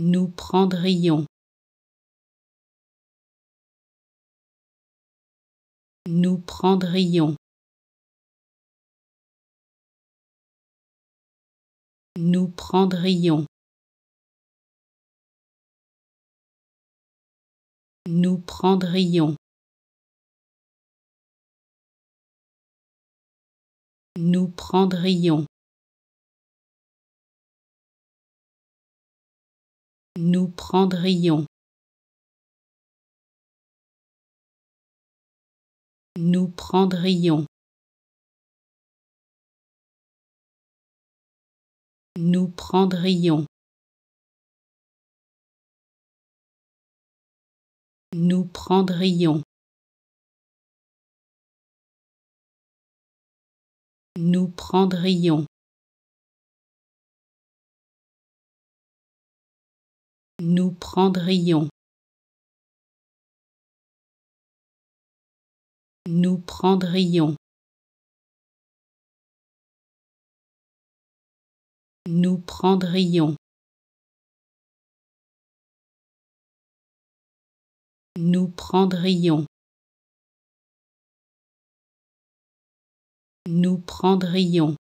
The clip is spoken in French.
nous prendrions. Nous prendrions. Nous prendrions. Nous prendrions. Nous prendrions. nous prendrions nous prendrions nous prendrions nous prendrions nous prendrions nous prendrions nous prendrions nous prendrions nous prendrions nous prendrions